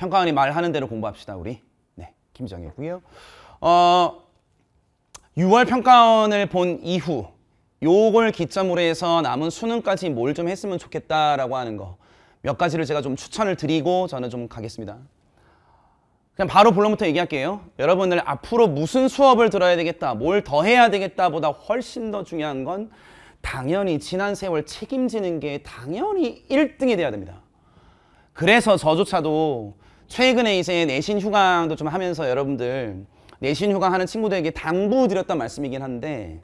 평가원이 말하는 대로 공부합시다 우리 네 김정이고요 어 6월 평가원을 본 이후 요걸 기점으로 해서 남은 수능까지 뭘 좀 했으면 좋겠다라고 하는 거 몇 가지를 제가 좀 추천을 드리고 저는 좀 가겠습니다 그냥 바로 본론부터 얘기할게요 여러분들 앞으로 무슨 수업을 들어야 되겠다 뭘 더 해야 되겠다 보다 훨씬 더 중요한 건 당연히 지난 세월 책임지는 게 당연히 1등이 돼야 됩니다 그래서 저조차도 최근에 이제 내신 휴강도 좀 하면서 여러분들 내신 휴강하는 친구들에게 당부드렸던 말씀이긴 한데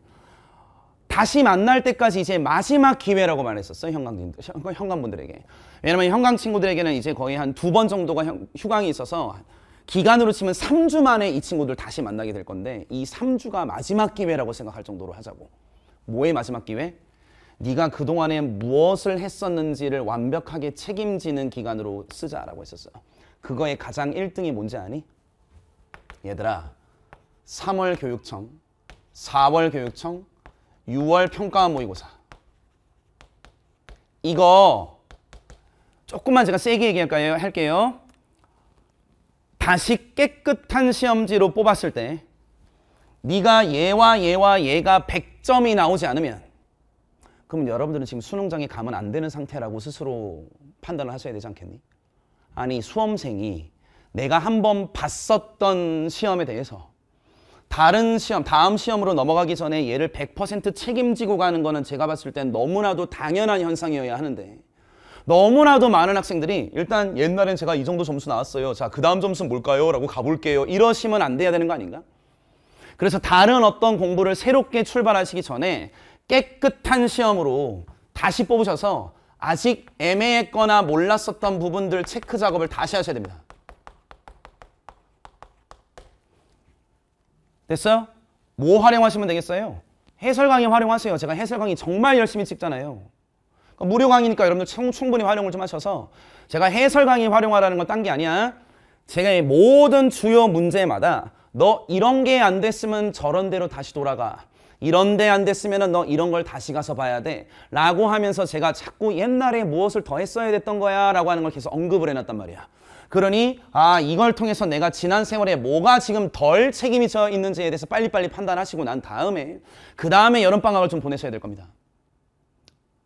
다시 만날 때까지 이제 마지막 기회라고 말했었어요 현강 현강분들에게 왜냐면 현강 친구들에게는 이제 거의 한 두 번 정도가 휴강이 있어서 기간으로 치면 3주 만에 이 친구들 다시 만나게 될 건데 이 3주가 마지막 기회라고 생각할 정도로 하자고 뭐의 마지막 기회? 네가 그동안에 무엇을 했었는지를 완벽하게 책임지는 기간으로 쓰자라고 했었어요 그거의 가장 1등이 뭔지 아니? 얘들아 3월 교육청, 4월 교육청, 6월 평가원 모의고사 이거 조금만 제가 세게 얘기할까요? 할게요. 다시 깨끗한 시험지로 뽑았을 때 네가 얘와 얘와 얘가 100점이 나오지 않으면 그럼 여러분들은 지금 수능장에 가면 안 되는 상태라고 스스로 판단을 하셔야 되지 않겠니? 아니 수험생이 내가 한 번 봤었던 시험에 대해서 다른 시험, 다음 시험으로 넘어가기 전에 얘를 100% 책임지고 가는 거는 제가 봤을 땐 너무나도 당연한 현상이어야 하는데 너무나도 많은 학생들이 일단 옛날엔 제가 이 정도 점수 나왔어요. 자, 그 다음 점수는 뭘까요? 라고 가볼게요. 이러시면 안 돼야 되는 거 아닌가? 그래서 다른 어떤 공부를 새롭게 출발하시기 전에 깨끗한 시험으로 다시 뽑으셔서 아직 애매했거나 몰랐었던 부분들 체크 작업을 다시 하셔야 됩니다. 됐어요? 뭐 활용하시면 되겠어요? 해설 강의 활용하세요. 제가 해설 강의 정말 열심히 찍잖아요. 무료 강의니까 그러니까 여러분들 충, 분히 활용을 좀 하셔서 제가 해설 강의 활용하라는 건 딴 게 아니야. 제가 모든 주요 문제마다 너 이런 게 안 됐으면 저런 대로 다시 돌아가. 이런데 안 됐으면 너 이런 걸 다시 가서 봐야 돼 라고 하면서 제가 자꾸 옛날에 무엇을 더 했어야 됐던 거야 라고 하는 걸 계속 언급을 해놨단 말이야 그러니 아 이걸 통해서 내가 지난 세월에 뭐가 지금 덜 책임이 져 있는지에 대해서 빨리빨리 판단하시고 난 다음에 그 다음에 여름방학을 좀 보내셔야 될 겁니다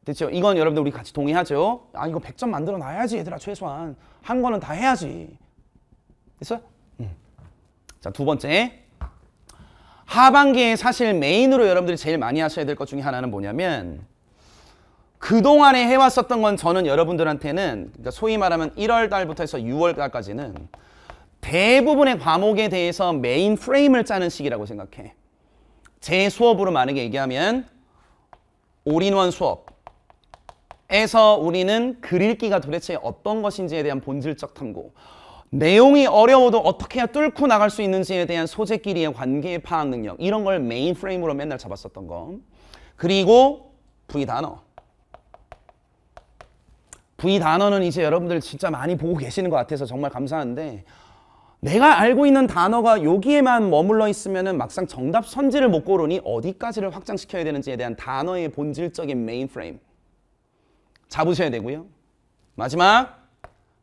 됐죠? 이건 여러분들 우리 같이 동의하죠? 아 이거 100점 만들어 놔야지 얘들아 최소한 한 거는 다 해야지 됐어요? 음. 자두 번째 하반기에 사실 메인으로 여러분들이 제일 많이 하셔야 될 것 중에 하나는 뭐냐면 그동안에 해왔었던 건 저는 여러분들한테는 그러니까 소위 말하면 1월 달부터 해서 6월 달까지는 대부분의 과목에 대해서 메인 프레임을 짜는 시기라고 생각해. 제 수업으로 만약에 얘기하면 올인원 수업에서 우리는 글읽기가 도대체 어떤 것인지에 대한 본질적 탐구 내용이 어려워도 어떻게 해야 뚫고 나갈 수 있는지에 대한 소재끼리의 관계 파악 능력 이런 걸 메인 프레임으로 맨날 잡았었던 거 그리고 V 단어 V 단어는 이제 여러분들 진짜 많이 보고 계시는 것 같아서 정말 감사한데 내가 알고 있는 단어가 여기에만 머물러 있으면 막상 정답 선지를 못 고르니 어디까지를 확장시켜야 되는지에 대한 단어의 본질적인 메인 프레임 잡으셔야 되고요 마지막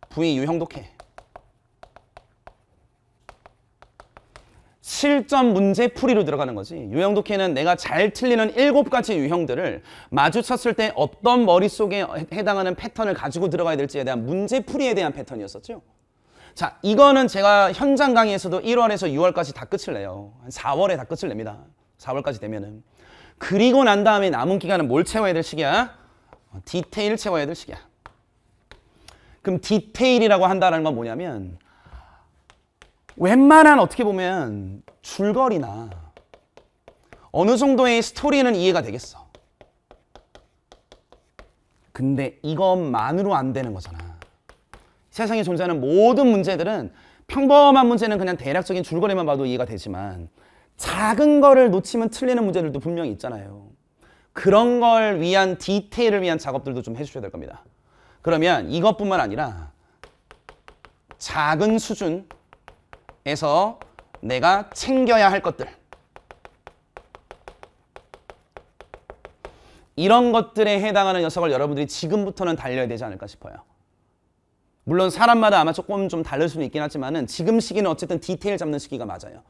V 유형독해 실전 문제 풀이로 들어가는 거지. 유형 독해는 내가 잘 틀리는 일곱 가지 유형들을 마주쳤을 때 어떤 머릿속에 해당하는 패턴을 가지고 들어가야 될지에 대한 문제 풀이에 대한 패턴이었었죠. 자, 이거는 제가 현장 강의에서도 1월에서 6월까지 다 끝을 내요. 한 4월에 다 끝을 냅니다. 4월까지 되면은. 그리고 난 다음에 남은 기간은 뭘 채워야 될 시기야? 어, 디테일 채워야 될 시기야. 그럼 디테일이라고 한다는 건 뭐냐면 웬만한 어떻게 보면 줄거리나 어느 정도의 스토리는 이해가 되겠어. 근데 이것만으로 안 되는 거잖아. 세상에 존재하는 모든 문제들은 평범한 문제는 그냥 대략적인 줄거리만 봐도 이해가 되지만 작은 거를 놓치면 틀리는 문제들도 분명히 있잖아요. 그런 걸 위한 디테일을 위한 작업들도 좀 해주셔야 될 겁니다. 그러면 이것뿐만 아니라 작은 수준, 에서 내가 챙겨야 할 것들 이런 것들에 해당하는 녀석을 여러분들이 지금부터는 달려야 되지 않을까 싶어요. 물론 사람마다 아마 조금 좀 다를 수는 있긴 하지만 지금 시기는 어쨌든 디테일 잡는 시기가 맞아요.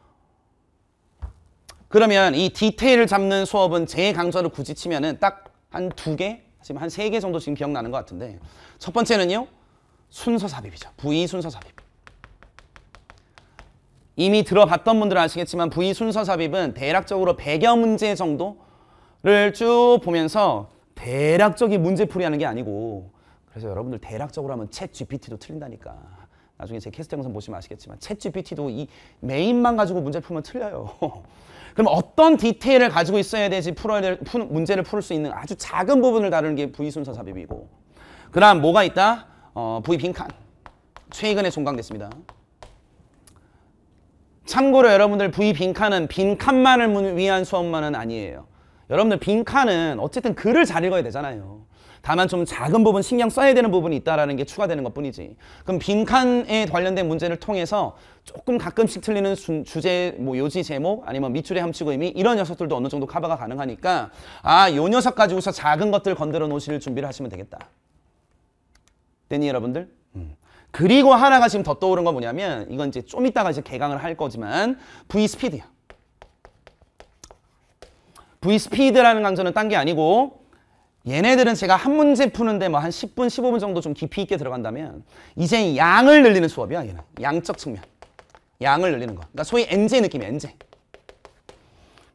그러면 이 디테일을 잡는 수업은 제 강좌를 굳이 치면 딱한 두 개? 지금 한세 개 정도 지금 기억나는 것 같은데 첫 번째는요. 순서 삽입이죠. 부 순서 삽입. 이미 들어봤던 분들은 아시겠지만 부위 순서 삽입은 대략적으로 100여 문제 정도를 쭉 보면서 대략적인 문제풀이 하는 게 아니고 그래서 여러분들 대략적으로 하면 챗 GPT도 틀린다니까 나중에 제캐스팅 영상 보시면 아시겠지만 챗 GPT도 이 메인만 가지고 문제 풀면 틀려요 그럼 어떤 디테일을 가지고 있어야 되지 풀어야 될 푸, 문제를 풀 수 있는 아주 작은 부분을 다루는 게 부위 순서 삽입이고 그 다음 뭐가 있다? 어, 부위 빈칸 최근에 종강됐습니다 참고로 여러분들 부위 빈칸은 빈칸만을 위한 수업만은 아니에요. 여러분들 빈칸은 어쨌든 글을 잘 읽어야 되잖아요. 다만 좀 작은 부분 신경 써야 되는 부분이 있다라는 게 추가되는 것뿐이지. 그럼 빈칸에 관련된 문제를 통해서 조금 가끔씩 틀리는 주, 주제, 뭐 요지 제목 아니면 뭐 밑줄에 함치고 의미 이런 녀석들도 어느 정도 커버가 가능하니까 아, 요 녀석 가지고서 작은 것들 건드려 놓으실 준비를 하시면 되겠다. 됐니 여러분들? 그리고 하나가 지금 더 떠오른 건 뭐냐면 이건 이제 좀 이따가 이제 개강을 할 거지만 V 스피드야. V 스피드라는 강좌는 딴 게 아니고 얘네들은 제가 한 문제 푸는데 뭐 한 10분, 15분 정도 좀 깊이 있게 들어간다면 이제 양을 늘리는 수업이야, 얘는. 양적 측면. 양을 늘리는 거. 그러니까 소위 NJ 느낌이야, NJ.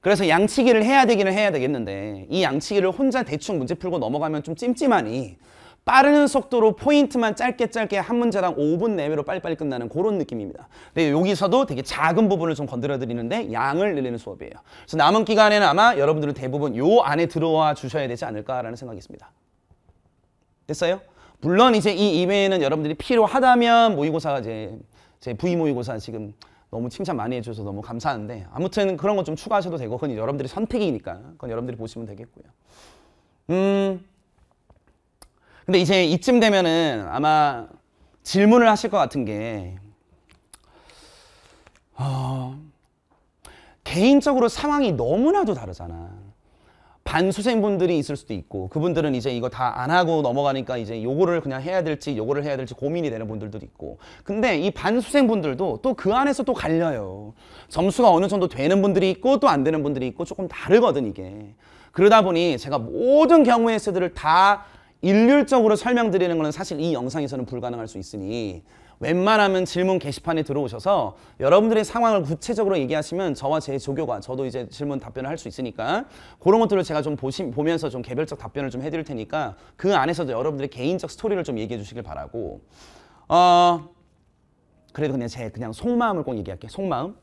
그래서 양치기를 해야 되기는 해야 되겠는데 이 양치기를 혼자 대충 문제 풀고 넘어가면 좀 찜찜하니 빠른 속도로 포인트만 짧게 짧게 한문제랑 5분 내외로 빨리빨리 끝나는 그런 느낌입니다. 근데 여기서도 되게 작은 부분을 좀 건드려 드리는데 양을 늘리는 수업이에요. 그래서 남은 기간에는 아마 여러분들은 대부분 요 안에 들어와 주셔야 되지 않을까라는 생각이 있습니다. 됐어요? 물론 이제 이 이외에는 여러분들이 필요하다면 모의고사가 이제 제 V 모의고사 지금 너무 칭찬 많이 해줘서 너무 감사한데 아무튼 그런 거좀 추가하셔도 되고 그건 여러분들의 선택이니까 그건 여러분들이 보시면 되겠고요. 음. 근데 이제 이쯤 되면은 아마 질문을 하실 것 같은 게 어, 개인적으로 상황이 너무나도 다르잖아. 반수생분들이 있을 수도 있고 그분들은 이제 이거 다 안 하고 넘어가니까 이제 요거를 그냥 해야 될지 요거를 해야 될지 고민이 되는 분들도 있고 근데 이 반수생분들도 또 그 안에서 또 갈려요 점수가 어느 정도 되는 분들이 있고 또 안 되는 분들이 있고 조금 다르거든 이게 그러다 보니 제가 모든 경우의 수들을 다 일률적으로 설명드리는 것은 사실 이 영상에서는 불가능할 수 있으니 웬만하면 질문 게시판에 들어오셔서 여러분들의 상황을 구체적으로 얘기하시면 저와 제 조교가 저도 이제 질문 답변을 할 수 있으니까 그런 것들을 제가 좀 보시, 보면서 좀 개별적 답변을 좀 해드릴 테니까 그 안에서도 여러분들의 개인적 스토리를 좀 얘기해 주시길 바라고 어 그래도 그냥 제 그냥 속마음을 꼭 얘기할게 속마음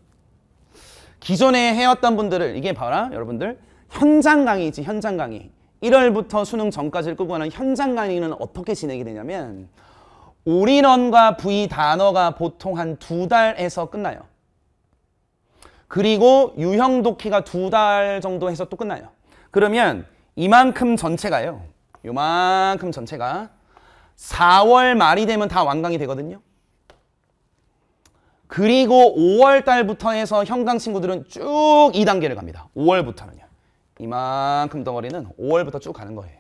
기존에 해왔던 분들을 이게 봐라 여러분들 현장 강의지 현장 강의 1월부터 수능 전까지를 끌고 가는 현장 강의는 어떻게 진행이 되냐면 올인원과 부 V 단어가 보통 한 두 달에서 끝나요. 그리고 유형 독해가두 달 정도 해서 또 끝나요. 그러면 이만큼 전체가요. 이만큼 전체가 4월 말이 되면 다 완강이 되거든요. 그리고 5월 달부터 해서 현강 친구들은 쭉 2단계를 갑니다. 5월부터는. 이만큼 덩어리는 5월부터 쭉 가는 거예요.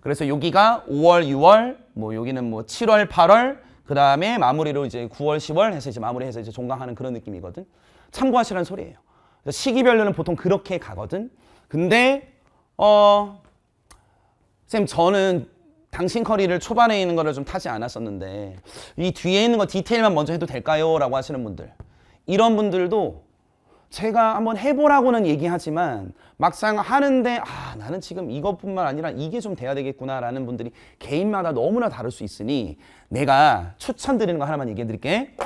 그래서 여기가 5월, 6월, 뭐 여기는 뭐 7월, 8월, 그 다음에 마무리로 이제 9월, 10월 해서 이제 마무리해서 이제 종강하는 그런 느낌이거든. 참고하시라는 소리예요. 시기별로는 보통 그렇게 가거든. 근데 어, 쌤 저는 당신 커리를 초반에 있는 거를 좀 타지 않았었는데 이 뒤에 있는 거 디테일만 먼저 해도 될까요? 라고 하시는 분들 이런 분들도 제가 한번 해보라고는 얘기하지만 막상 하는데 아 나는 지금 이것뿐만 아니라 이게 좀 돼야 되겠구나 라는 분들이 개인마다 너무나 다를 수 있으니 내가 추천드리는 거 하나만 얘기해 드릴게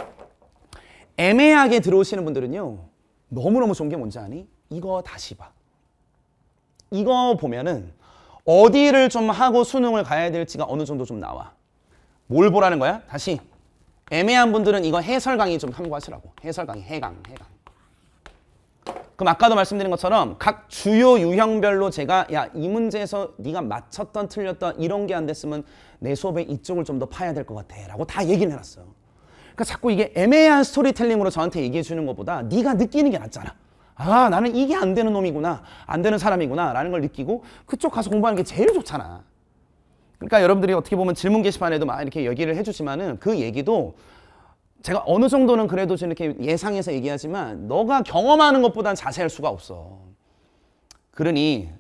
애매하게 들어오시는 분들은요 너무너무 좋은 게 뭔지 아니? 이거 다시 봐 이거 보면은 어디를 좀 하고 수능을 가야 될지가 어느 정도 좀 나와 뭘 보라는 거야? 다시 애매한 분들은 이거 해설 강의 좀 참고하시라고 해설 강의 해강 해강 그럼 아까도 말씀드린 것처럼 각 주요 유형별로 제가 야 이 문제에서 네가 맞췄던 틀렸던 이런 게 안 됐으면 내 수업에 이쪽을 좀 더 파야 될 것 같아 라고 다 얘기를 해놨어요. 그러니까 자꾸 이게 애매한 스토리텔링으로 저한테 얘기해 주는 것보다 네가 느끼는 게 낫잖아. 아 나는 이게 안 되는 놈이구나 안 되는 사람이구나 라는 걸 느끼고 그쪽 가서 공부하는 게 제일 좋잖아. 그러니까 여러분들이 어떻게 보면 질문 게시판에도 막 이렇게 얘기를 해주지만은 그 얘기도 제가 어느 정도는 그래도 이렇게 예상해서 얘기하지만 너가 경험하는 것보단 자세할 수가 없어. 그러니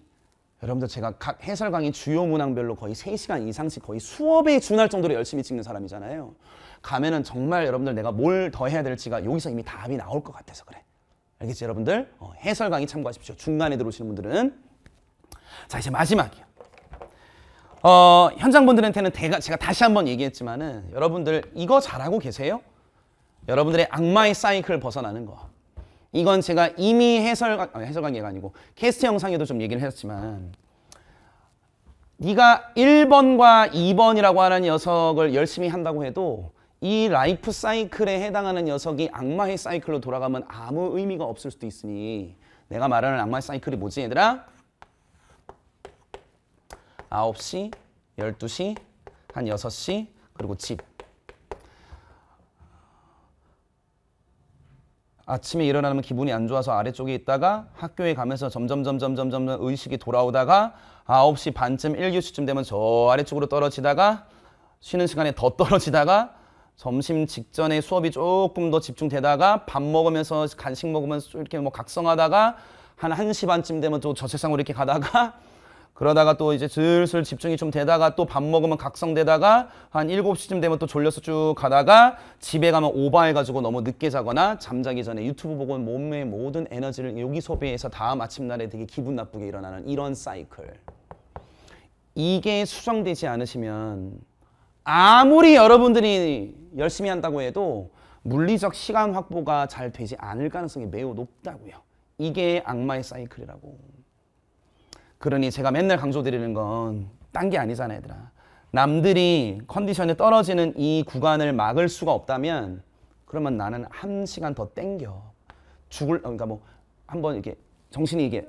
여러분들 제가 각 해설 강의 주요 문항별로 거의 3시간 이상씩 거의 수업에 준할 정도로 열심히 찍는 사람이잖아요. 가면은 정말 여러분들 내가 뭘 더 해야 될지가 여기서 이미 답이 나올 것 같아서 그래. 알겠지 여러분들? 어, 해설 강의 참고하십시오. 중간에 들어오시는 분들은. 자 이제 마지막이요. 어, 현장분들한테는 제가 다시 한번 얘기했지만은 여러분들 이거 잘하고 계세요? 여러분들의 악마의 사이클을 벗어나는 거. 이건 제가 이미 해설, 해설관계가 아니고 캐스트 영상에도 좀 얘기를 했지만 네가 1번과 2번이라고 하는 녀석을 열심히 한다고 해도 이 라이프 사이클에 해당하는 녀석이 악마의 사이클로 돌아가면 아무 의미가 없을 수도 있으니 내가 말하는 악마의 사이클이 뭐지 얘들아? 9시, 12시, 한 6시, 그리고 집 아침에 일어나면 기분이 안 좋아서 아래쪽에 있다가 학교에 가면서 점점 점점 점점 의식이 돌아오다가 9시 반쯤 1교시쯤 되면 저 아래쪽으로 떨어지다가 쉬는 시간에 더 떨어지다가 점심 직전에 수업이 조금 더 집중되다가 밥 먹으면서 간식 먹으면서 이렇게 뭐 각성하다가 한 1시 반쯤 되면 또저세상으로 이렇게 가다가 그러다가 또 이제 슬슬 집중이 좀 되다가 또 밥 먹으면 각성되다가 한 7시쯤 되면 또 졸려서 쭉 가다가 집에 가면 오바해가지고 너무 늦게 자거나 잠자기 전에 유튜브 보고 몸의 모든 에너지를 여기 소비해서 다음 아침날에 되게 기분 나쁘게 일어나는 이런 사이클. 이게 수정되지 않으시면 아무리 여러분들이 열심히 한다고 해도 물리적 시간 확보가 잘 되지 않을 가능성이 매우 높다고요. 이게 악마의 사이클이라고. 그러니 제가 맨날 강조드리는 건 딴 게 아니잖아 얘들아. 남들이 컨디션이 떨어지는 이 구간을 막을 수가 없다면 그러면 나는 한 시간 더 땡겨. 죽을 어, 그러니까 뭐 한번 이렇게 정신이 이게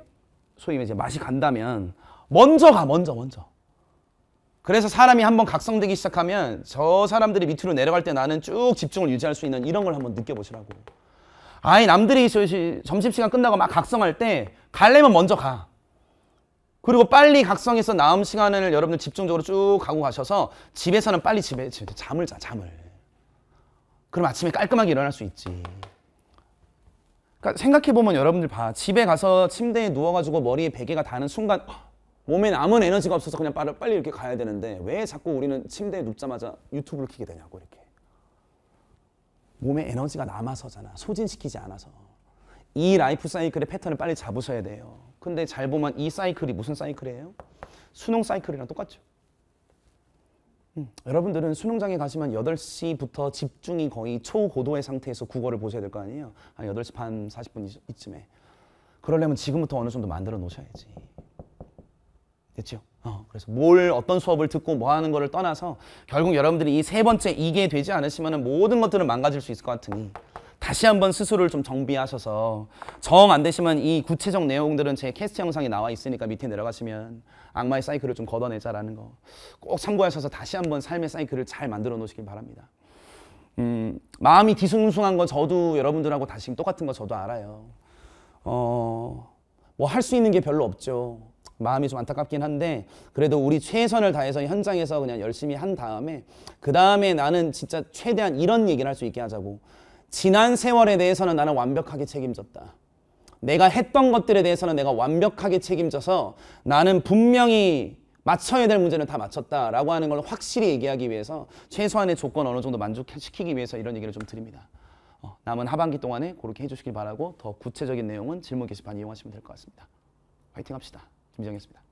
소위 이제 맛이 간다면 먼저 가 먼저 먼저. 그래서 사람이 한번 각성되기 시작하면 저 사람들이 밑으로 내려갈 때 나는 쭉 집중을 유지할 수 있는 이런 걸 한번 느껴보시라고. 아예 남들이 점심시간 끝나고 막 각성할 때 갈래면 먼저 가. 그리고 빨리 각성해서 남은 시간을 여러분들 집중적으로 쭉 가고 가셔서 집에서는 빨리 집에 잠을 자 잠을 그럼 아침에 깔끔하게 일어날 수 있지 그러니까 생각해보면 여러분들 봐 집에 가서 침대에 누워가지고 머리에 베개가 닿는 순간 몸에 남은 에너지가 없어서 그냥 빨리 이렇게 가야 되는데 왜 자꾸 우리는 침대에 눕자마자 유튜브를 키게 되냐고 이렇게 몸에 에너지가 남아서잖아 소진시키지 않아서 이 라이프 사이클의 패턴을 빨리 잡으셔야 돼요 근데 잘 보면 이 사이클이 무슨 사이클이에요? 수능 사이클이랑 똑같죠. 음, 여러분들은 수능장에 가시면 8시부터 집중이 거의 초고도의 상태에서 국어를 보셔야 될 거 아니에요? 한 8시 반 40분 이쯤에. 그러려면 지금부터 어느 정도 만들어 놓으셔야지. 됐죠? 어, 그래서 뭘 어떤 수업을 듣고 뭐 하는 거를 떠나서 결국 여러분들이 이 세 번째 이게 되지 않으시면 모든 것들은 망가질 수 있을 것 같으니 다시 한번 스스로를 좀 정비하셔서 정 안 되시면 이 구체적 내용들은 제 캐스트 영상에 나와 있으니까 밑에 내려가시면 악마의 사이클을 좀 걷어내자라는 거 꼭 참고하셔서 다시 한번 삶의 사이클을 잘 만들어 놓으시길 바랍니다. 음, 마음이 뒤숭숭한 거 저도 여러분들하고 다시 똑같은 거 저도 알아요. 어, 뭐 할 수 있는 게 별로 없죠. 마음이 좀 안타깝긴 한데 그래도 우리 최선을 다해서 현장에서 그냥 열심히 한 다음에 그 다음에 나는 진짜 최대한 이런 얘기를 할 수 있게 하자고 지난 세월에 대해서는 나는 완벽하게 책임졌다. 내가 했던 것들에 대해서는 내가 완벽하게 책임져서 나는 분명히 맞춰야 될 문제는 다 맞췄다라고 하는 걸 확실히 얘기하기 위해서 최소한의 조건 어느 정도 만족시키기 위해서 이런 얘기를 좀 드립니다. 어, 남은 하반기 동안에 그렇게 해주시길 바라고 더 구체적인 내용은 질문 게시판 이용하시면 될 것 같습니다. 화이팅 합시다. 김정이었니다